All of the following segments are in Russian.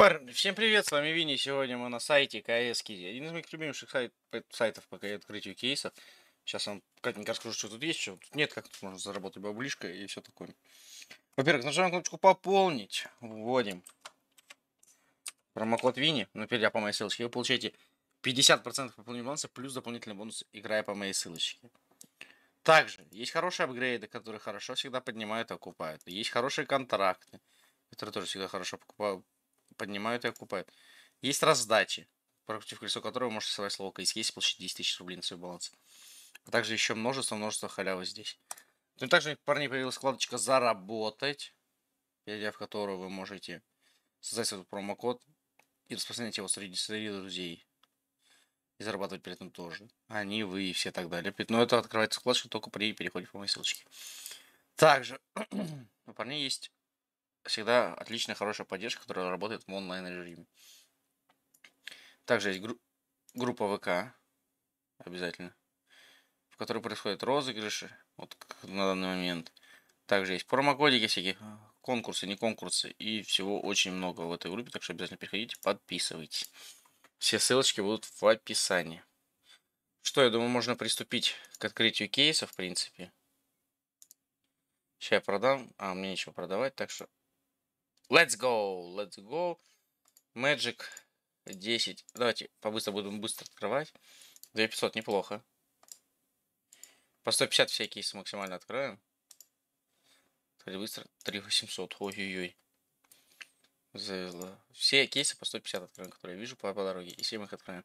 Парни, всем привет, с вами Винни, сегодня мы на сайте КС Кизи, один из моих любимых сайт, сайтов по открытию кейсов. Сейчас вам кратенько расскажу, что тут есть, что тут нет, как тут можно заработать баблишко и все такое. Во-первых, нажимаем кнопочку «Пополнить», вводим промокод Винни, но ну, перейдя по моей ссылочке, вы получаете 50% пополнения баланса плюс дополнительный бонус, играя по моей ссылочке. Также есть хорошие апгрейды, которые хорошо всегда поднимают и окупают. Есть хорошие контракты, которые тоже всегда хорошо покупают поднимают и окупают. Есть раздачи, против колесо которого вы можете собрать слово КСК с площадь 10 тысяч рублей на свой баланс. А также еще множество-множество халявы здесь. Ну и также у парней появилась вкладочка «Заработать», перейдя в которую вы можете создать свой промокод и распространять его среди, среди друзей. И зарабатывать при этом тоже. Они, вы и все так далее. Но это открывается вкладочка только при переходе по моей ссылочке. Также у парней есть всегда отличная, хорошая поддержка, которая работает в онлайн-режиме. Также есть гру- группа ВК, обязательно, в которой происходят розыгрыши, вот на данный момент. Также есть промокодики всякие, конкурсы, не конкурсы, и всего очень много в этой группе, так что обязательно приходите, подписывайтесь. Все ссылочки будут в описании. Что, я думаю, можно приступить к открытию кейса, в принципе. Сейчас я продам, а мне нечего продавать, так что Let's go, let's go. Magic 10. Давайте побыстро будем быстро открывать. 2500, неплохо. По 150 всякие с максимально откроем. Кстати, быстро. 3800. Ой-ой-ой. Завезло. Все кейсы по 150 откроем, которые я вижу по, по дороге. И 7 их откроем.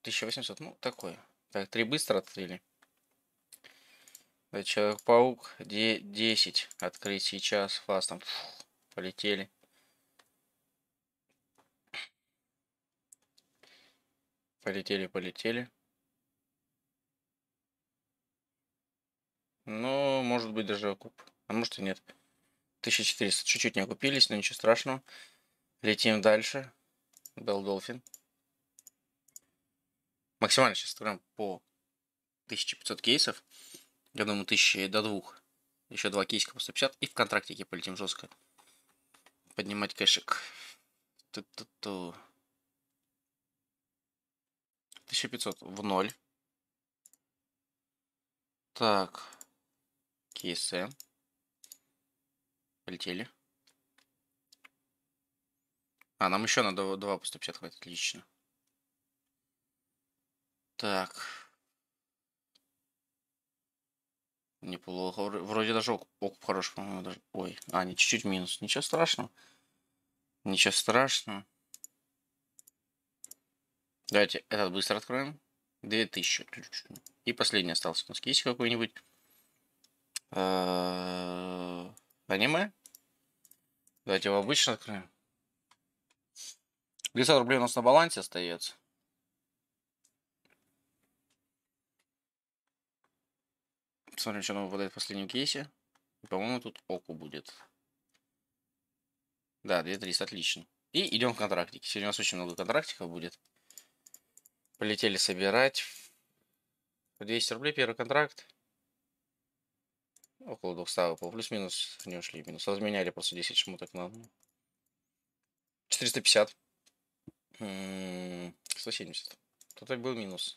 1800. Ну, такое. Так, 3 быстро открыли. Человек-паук. 10 открыть сейчас фастом. Фух. Полетели. Полетели, полетели. Ну, может быть, даже окуп. А может и нет. 1400. Чуть-чуть не окупились, но ничего страшного. Летим дальше. Белл Долфин. Максимально сейчас строим по 1500 кейсов. Я думаю, 1000 до 2. Еще 2 кейсика по 150. И в контрактике полетим жестко поднимать кэшек. Ту-ту-ту. 1500 в ноль. Так. Кейсы. Полетели. А, нам еще надо 2 по 150 хватит. Отлично. Так. Неплохо. Вроде даже окуп, окуп хороший, по-моему, даже. Ой, а, не, чуть-чуть минус. Ничего страшного. Ничего страшного. Давайте этот быстро откроем. 2000. И последний остался. У нас есть какой-нибудь а, аниме? Давайте его обычно откроем. 500 рублей у нас на балансе остается. Посмотрим, что нам выпадает в последнем кейсе. По-моему, тут оку будет. Да, 2300, отлично. И идем в контрактики. Сегодня у нас очень много контрактиков будет. Полетели собирать. 200 рублей первый контракт. Около 200 выпал. Плюс-минус не ушли. Минус. Разменяли просто 10 шмоток на 450. 170. М-м, тут был минус.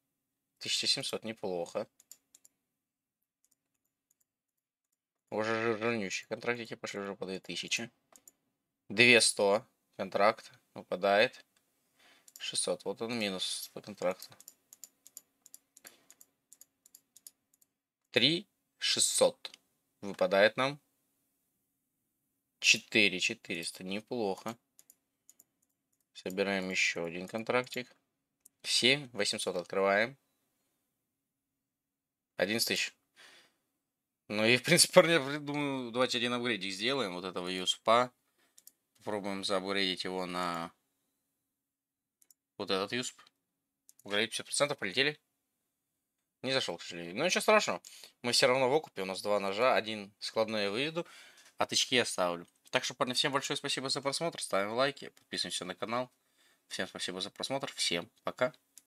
1700, неплохо. Уже жирнющие контрактики пошли уже по 2000. 200 контракт выпадает. 600, вот он минус по контракту. 3 600 выпадает нам. 4 400, неплохо. Собираем еще один контрактик. 7 800 открываем. 11 тысяч. Ну и, в принципе, парни, думаю, давайте один апгрейдик сделаем. Вот этого юспа. Попробуем заапгрейдить его на вот этот юсп. Апгрейд 50% полетели. Не зашел, к сожалению. Но ну, ничего страшного. Мы все равно в окупе. У нас два ножа. Один складной я выведу, а тычки я ставлю. Так что, парни, всем большое спасибо за просмотр. Ставим лайки, подписываемся на канал. Всем спасибо за просмотр. Всем пока.